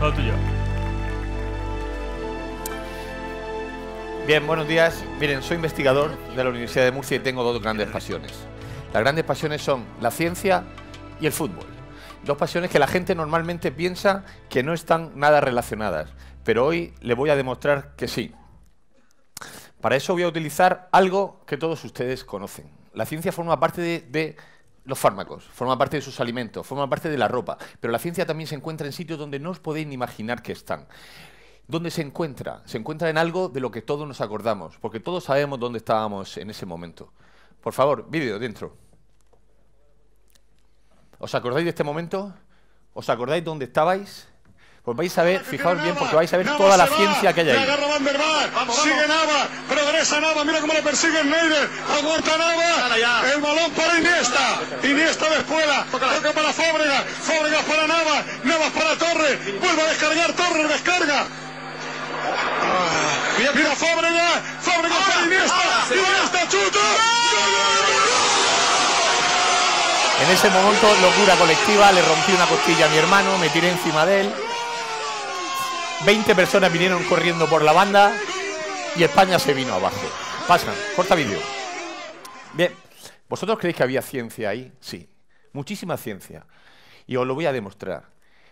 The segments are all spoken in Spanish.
tuyo. Bien, buenos días. Miren, soy investigador de la Universidad de Murcia y tengo dos grandes pasiones. Las grandes pasiones son la ciencia y el fútbol. Dos pasiones que la gente normalmente piensa que no están nada relacionadas, pero hoy le voy a demostrar que sí. Para eso voy a utilizar algo que todos ustedes conocen. La ciencia forma parte de los fármacos, forman parte de sus alimentos, forman parte de la ropa, pero la ciencia también se encuentra en sitios donde no os podéis ni imaginar que están. ¿Dónde se encuentra? Se encuentra en algo de lo que todos nos acordamos, porque todos sabemos dónde estábamos en ese momento. Por favor, vídeo dentro. ¿Os acordáis de este momento? ¿Os acordáis dónde estabais? Pues vais a ver, fijaos bien, porque vais a ver toda la ciencia que hay ahí. Sigue Nava, progresa Nava, mira cómo le persigue Neider, aguanta Nava, el balón para Iniesta, Iniesta de espuela, toca para Fábregas, Fábregas para Nava, Nava para Torre, vuelve a descargar Torre descarga. Ah. Mira Fábregas, Fábregas para Iniesta, Iniesta chuta. En ese momento, locura colectiva, le rompí una costilla a mi hermano, me tiré encima de él. 20 personas vinieron corriendo por la banda y España se vino abajo. Pasan, corta vídeo. Bien, ¿vosotros creéis que había ciencia ahí? Sí, muchísima ciencia. Y os lo voy a demostrar.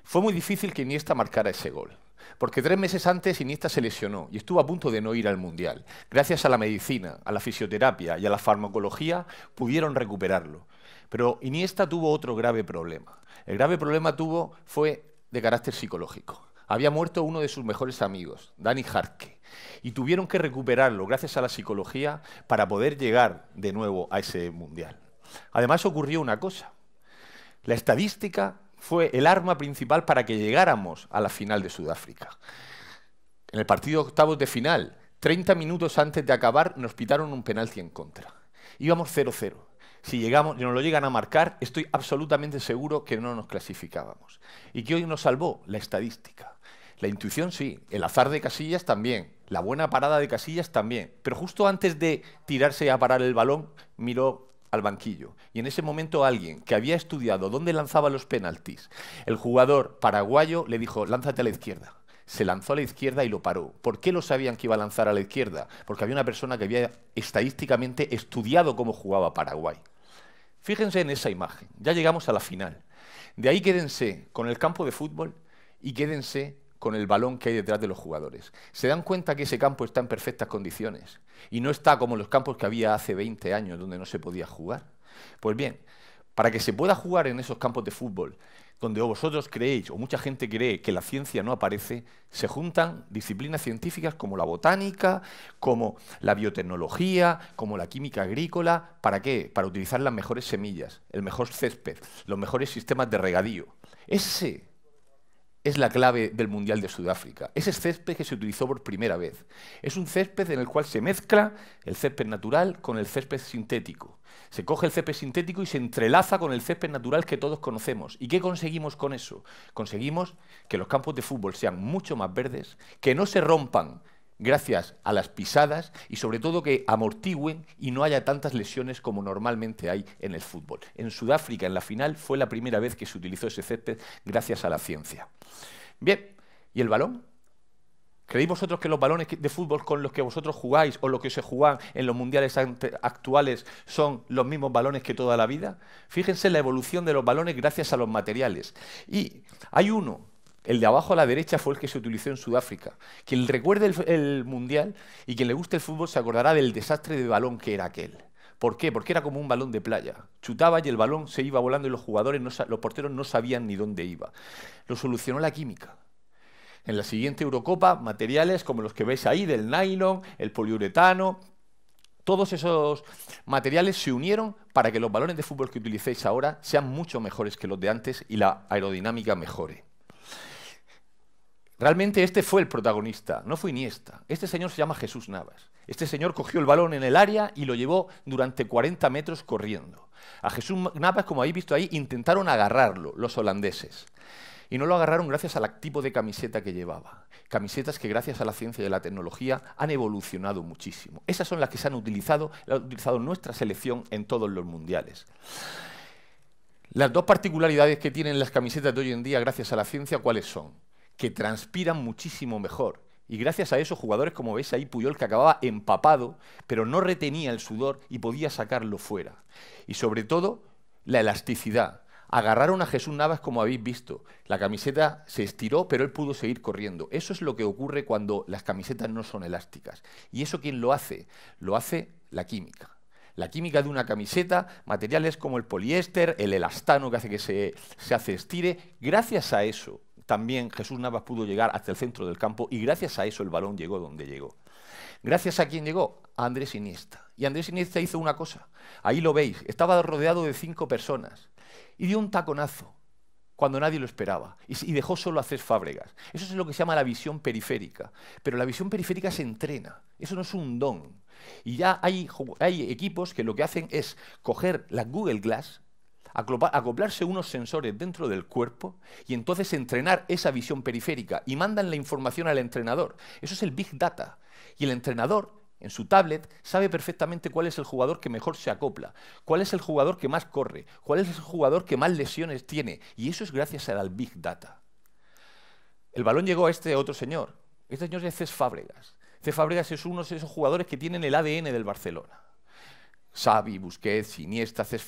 Fue muy difícil que Iniesta marcara ese gol. Porque tres meses antes Iniesta se lesionó y estuvo a punto de no ir al Mundial. Gracias a la medicina, a la fisioterapia y a la farmacología pudieron recuperarlo. Pero Iniesta tuvo otro grave problema. El grave problema tuvo fue de carácter psicológico había muerto uno de sus mejores amigos, Danny Harke, y tuvieron que recuperarlo gracias a la psicología para poder llegar de nuevo a ese mundial. Además ocurrió una cosa. La estadística fue el arma principal para que llegáramos a la final de Sudáfrica. En el partido octavos de final, 30 minutos antes de acabar, nos pitaron un penalti en contra. Íbamos 0-0. Si llegamos, si nos lo llegan a marcar, estoy absolutamente seguro que no nos clasificábamos. ¿Y que hoy nos salvó? La estadística. La intuición sí, el azar de casillas también, la buena parada de casillas también. Pero justo antes de tirarse a parar el balón, miró al banquillo. Y en ese momento alguien que había estudiado dónde lanzaba los penaltis, el jugador paraguayo le dijo, lánzate a la izquierda. Se lanzó a la izquierda y lo paró. ¿Por qué lo sabían que iba a lanzar a la izquierda? Porque había una persona que había estadísticamente estudiado cómo jugaba Paraguay. Fíjense en esa imagen. Ya llegamos a la final. De ahí quédense con el campo de fútbol y quédense con el balón que hay detrás de los jugadores. Se dan cuenta que ese campo está en perfectas condiciones y no está como los campos que había hace 20 años donde no se podía jugar. Pues bien, para que se pueda jugar en esos campos de fútbol, donde o vosotros creéis o mucha gente cree que la ciencia no aparece, se juntan disciplinas científicas como la botánica, como la biotecnología, como la química agrícola. ¿Para qué? Para utilizar las mejores semillas, el mejor césped, los mejores sistemas de regadío. Ese es la clave del Mundial de Sudáfrica. Es césped que se utilizó por primera vez. Es un césped en el cual se mezcla el césped natural con el césped sintético. Se coge el césped sintético y se entrelaza con el césped natural que todos conocemos. ¿Y qué conseguimos con eso? Conseguimos que los campos de fútbol sean mucho más verdes, que no se rompan gracias a las pisadas y sobre todo que amortigüen y no haya tantas lesiones como normalmente hay en el fútbol. En Sudáfrica, en la final, fue la primera vez que se utilizó ese césped gracias a la ciencia. Bien, ¿y el balón? ¿Creéis vosotros que los balones de fútbol con los que vosotros jugáis o los que se juegan en los mundiales actuales son los mismos balones que toda la vida? Fíjense la evolución de los balones gracias a los materiales. Y hay uno el de abajo a la derecha fue el que se utilizó en Sudáfrica. Quien recuerde el, Mundial y quien le guste el fútbol se acordará del desastre de balón que era aquel. ¿Por qué? Porque era como un balón de playa. Chutaba y el balón se iba volando y los jugadores, no, los porteros no sabían ni dónde iba. Lo solucionó la química. En la siguiente Eurocopa, materiales como los que veis ahí, del nylon, el poliuretano, todos esos materiales se unieron para que los balones de fútbol que utilicéis ahora sean mucho mejores que los de antes y la aerodinámica mejore. Realmente este fue el protagonista, no fue Iniesta. Este señor se llama Jesús Navas. Este señor cogió el balón en el área y lo llevó durante 40 metros corriendo. A Jesús Navas, como habéis visto ahí, intentaron agarrarlo los holandeses. Y no lo agarraron gracias al tipo de camiseta que llevaba. Camisetas que gracias a la ciencia y a la tecnología han evolucionado muchísimo. Esas son las que se han utilizado, las ha utilizado nuestra selección en todos los mundiales. Las dos particularidades que tienen las camisetas de hoy en día gracias a la ciencia, ¿cuáles son? que transpiran muchísimo mejor. Y gracias a eso, jugadores como veis ahí, Puyol, que acababa empapado, pero no retenía el sudor y podía sacarlo fuera. Y sobre todo, la elasticidad. Agarraron a Jesús Navas como habéis visto. La camiseta se estiró, pero él pudo seguir corriendo. Eso es lo que ocurre cuando las camisetas no son elásticas. ¿Y eso quién lo hace? Lo hace la química. La química de una camiseta, materiales como el poliéster, el elastano que hace que se, se hace estire. Gracias a eso, también Jesús Navas pudo llegar hasta el centro del campo y gracias a eso el balón llegó donde llegó. Gracias a quién llegó? A Andrés Iniesta. Y Andrés Iniesta hizo una cosa. Ahí lo veis. Estaba rodeado de cinco personas y dio un taconazo cuando nadie lo esperaba y dejó solo a Cés Fábregas. Eso es lo que se llama la visión periférica. Pero la visión periférica se entrena. Eso no es un don. Y ya hay, hay equipos que lo que hacen es coger la Google Glass acoplarse unos sensores dentro del cuerpo y entonces entrenar esa visión periférica y mandan la información al entrenador. Eso es el Big Data. Y el entrenador en su tablet sabe perfectamente cuál es el jugador que mejor se acopla, cuál es el jugador que más corre, cuál es el jugador que más lesiones tiene. Y eso es gracias al Big Data. El balón llegó a este otro señor. Este señor es Cés Fábregas. Cés Fábregas es uno de esos jugadores que tienen el ADN del Barcelona. Xavi, Busquets, Iniesta, Cés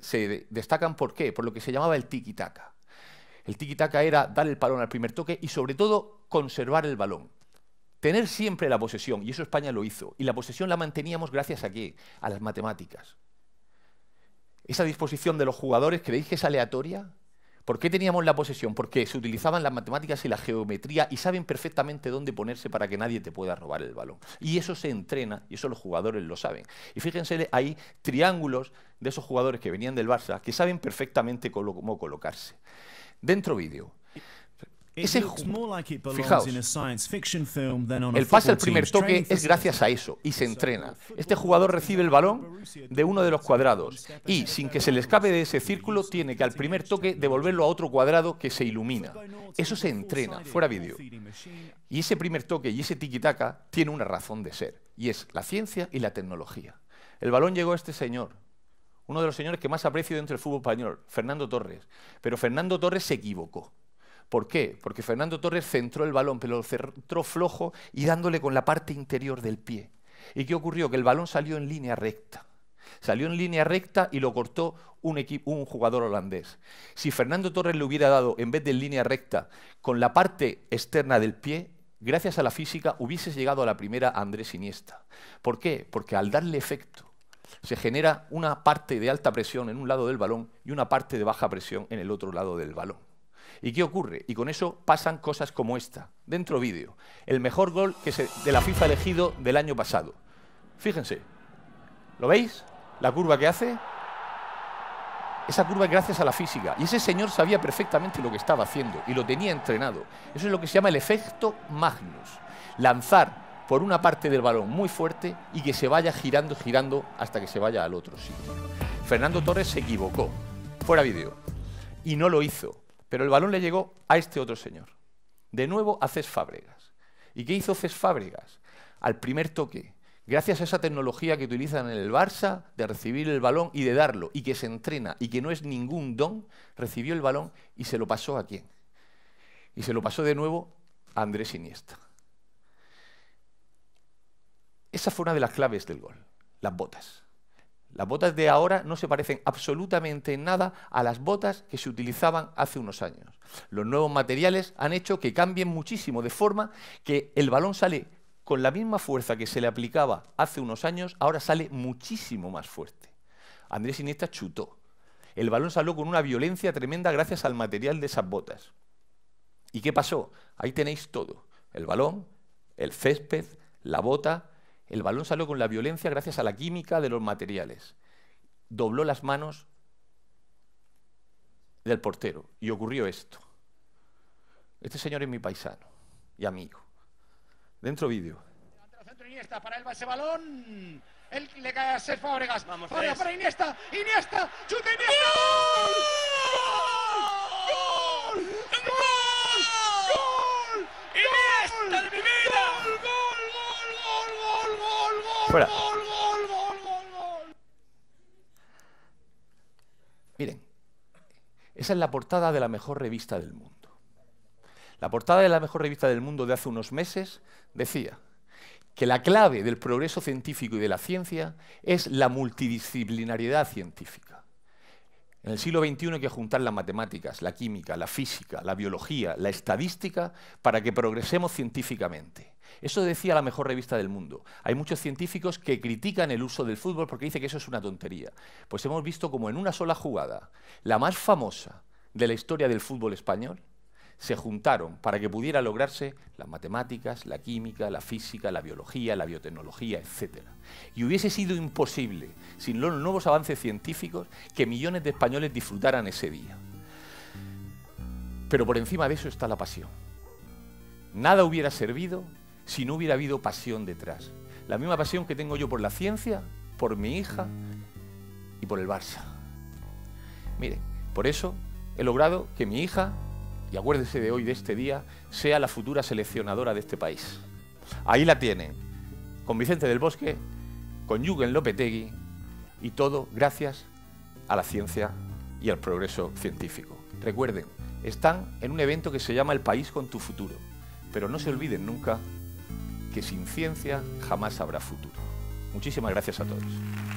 se, destacan por qué? Por lo que se llamaba el tiki-taka. El tiki-taka era dar el palón al primer toque y sobre todo conservar el balón. Tener siempre la posesión, y eso España lo hizo. Y la posesión la manteníamos gracias a qué? A las matemáticas. Esa disposición de los jugadores, ¿creéis que es aleatoria? ¿Por qué teníamos la posesión? Porque se utilizaban las matemáticas y la geometría y saben perfectamente dónde ponerse para que nadie te pueda robar el balón. Y eso se entrena y eso los jugadores lo saben. Y fíjense, hay triángulos de esos jugadores que venían del Barça que saben perfectamente cómo colocarse. Dentro vídeo, ese Fijaos, el pase al primer toque es gracias a eso y se entrena. Este jugador recibe el balón de uno de los cuadrados y, sin que se le escape de ese círculo, tiene que al primer toque devolverlo a otro cuadrado que se ilumina. Eso se entrena, fuera vídeo. Y ese primer toque y ese tiki-taka tiene una razón de ser, y es la ciencia y la tecnología. El balón llegó a este señor, uno de los señores que más aprecio dentro del fútbol español, Fernando Torres. Pero Fernando Torres se equivocó. ¿Por qué? Porque Fernando Torres centró el balón, pero lo centró flojo y dándole con la parte interior del pie. ¿Y qué ocurrió? Que el balón salió en línea recta. Salió en línea recta y lo cortó un, un jugador holandés. Si Fernando Torres le hubiera dado, en vez de en línea recta, con la parte externa del pie, gracias a la física, hubiese llegado a la primera Andrés Iniesta. ¿Por qué? Porque al darle efecto, se genera una parte de alta presión en un lado del balón y una parte de baja presión en el otro lado del balón. ¿Y qué ocurre? Y con eso pasan cosas como esta. Dentro vídeo. El mejor gol que de la FIFA elegido del año pasado. Fíjense. ¿Lo veis? La curva que hace. Esa curva es gracias a la física. Y ese señor sabía perfectamente lo que estaba haciendo y lo tenía entrenado. Eso es lo que se llama el efecto Magnus. Lanzar por una parte del balón muy fuerte y que se vaya girando, girando hasta que se vaya al otro sitio. Fernando Torres se equivocó. Fuera vídeo. Y no lo hizo. Pero el balón le llegó a este otro señor. De nuevo a Cés Fábregas. ¿Y qué hizo Cés Fábregas? Al primer toque, gracias a esa tecnología que utilizan en el Barça de recibir el balón y de darlo, y que se entrena y que no es ningún don, recibió el balón y se lo pasó a quién. Y se lo pasó de nuevo a Andrés Iniesta. Esa fue una de las claves del gol, las botas. Las botas de ahora no se parecen absolutamente en nada a las botas que se utilizaban hace unos años. Los nuevos materiales han hecho que cambien muchísimo, de forma que el balón sale con la misma fuerza que se le aplicaba hace unos años, ahora sale muchísimo más fuerte. Andrés Iniesta chutó. El balón salió con una violencia tremenda gracias al material de esas botas. ¿Y qué pasó? Ahí tenéis todo. El balón, el césped, la bota, el balón salió con la violencia gracias a la química de los materiales. Dobló las manos del portero y ocurrió esto. Este señor es mi paisano y amigo. Dentro vídeo. Iniesta para balón. le cae a para, Iniesta. Iniesta. Chute Iniesta. Miren, esa es la portada de la mejor revista del mundo. La portada de la mejor revista del mundo de hace unos meses decía que la clave del progreso científico y de la ciencia es la multidisciplinariedad científica. En el siglo XXI hay que juntar las matemáticas, la química, la física, la biología, la estadística, para que progresemos científicamente. Eso decía la mejor revista del mundo. Hay muchos científicos que critican el uso del fútbol porque dicen que eso es una tontería. Pues hemos visto como en una sola jugada, la más famosa de la historia del fútbol español, se juntaron para que pudiera lograrse las matemáticas, la química, la física, la biología, la biotecnología, etc. Y hubiese sido imposible, sin los nuevos avances científicos, que millones de españoles disfrutaran ese día. Pero por encima de eso está la pasión. Nada hubiera servido si no hubiera habido pasión detrás. La misma pasión que tengo yo por la ciencia, por mi hija y por el Barça. Mire, por eso he logrado que mi hija, y acuérdese de hoy, de este día, sea la futura seleccionadora de este país. Ahí la tienen, con Vicente del Bosque, con Jürgen Lopetegui, y todo gracias a la ciencia y al progreso científico. Recuerden, están en un evento que se llama El País con tu Futuro, pero no se olviden nunca que sin ciencia jamás habrá futuro. Muchísimas gracias a todos.